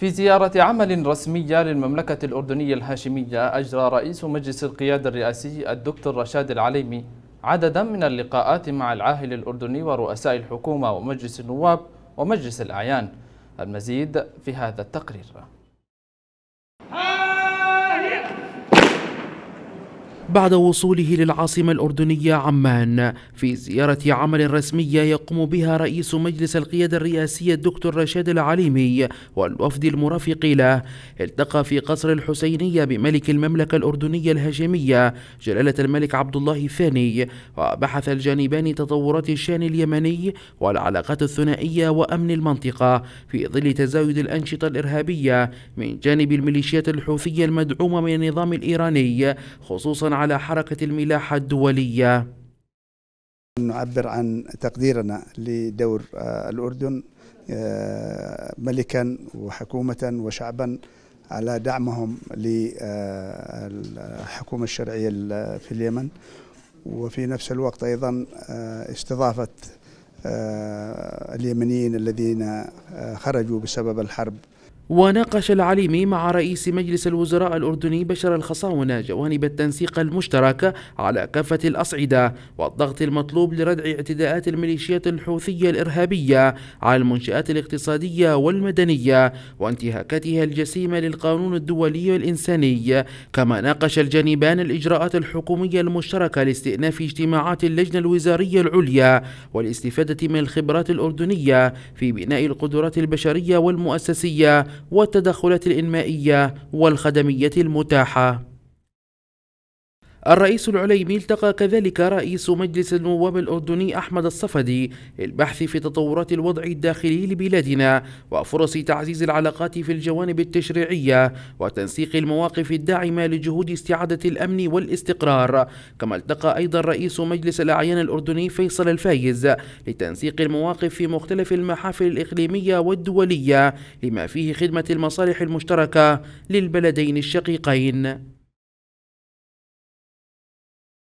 في زيارة عمل رسمية للمملكة الأردنية الهاشمية أجرى رئيس مجلس القيادة الرئاسي الدكتور رشاد العليمي عددا من اللقاءات مع العاهل الأردني ورؤساء الحكومة ومجلس النواب ومجلس الأعيان المزيد في هذا التقرير بعد وصوله للعاصمة الأردنية عمان في زيارة عمل رسمية يقوم بها رئيس مجلس القيادة الرئاسية الدكتور رشاد العليمي والوفد المرافق له التقى في قصر الحسينية بملك المملكة الأردنية الهاشمية جلالة الملك عبد الله الثاني وبحث الجانبان تطورات الشان اليمني والعلاقات الثنائية وأمن المنطقة في ظل تزايد الأنشطة الإرهابية من جانب الميليشيات الحوثية المدعومة من النظام الإيراني خصوصا على حركة الملاحة الدولية نعبر عن تقديرنا لدور آه، الأردن آه، ملكا وحكومة وشعبا على دعمهم للحكومة آه، الشرعية في اليمن وفي نفس الوقت أيضا استضافة اليمنيين الذين خرجوا بسبب الحرب وناقش العليمي مع رئيس مجلس الوزراء الأردني بشر الخصاونة جوانب التنسيق المشترك على كافة الأصعدة والضغط المطلوب لردع اعتداءات الميليشيات الحوثية الإرهابية على المنشآت الاقتصادية والمدنية وانتهاكاتها الجسيمة للقانون الدولي الإنساني كما ناقش الجانبان الإجراءات الحكومية المشتركة لاستئناف اجتماعات اللجنة الوزارية العليا والاستفادة من الخبرات الأردنية في بناء القدرات البشرية والمؤسسية والتدخلات الإنمائية والخدمية المتاحة الرئيس العليمي التقى كذلك رئيس مجلس النواب الأردني أحمد الصفدي للبحث في تطورات الوضع الداخلي لبلادنا وفرص تعزيز العلاقات في الجوانب التشريعية وتنسيق المواقف الداعمة لجهود استعادة الأمن والاستقرار كما التقى أيضا رئيس مجلس الأعيان الأردني فيصل الفايز لتنسيق المواقف في مختلف المحافل الإقليمية والدولية لما فيه خدمة المصالح المشتركة للبلدين الشقيقين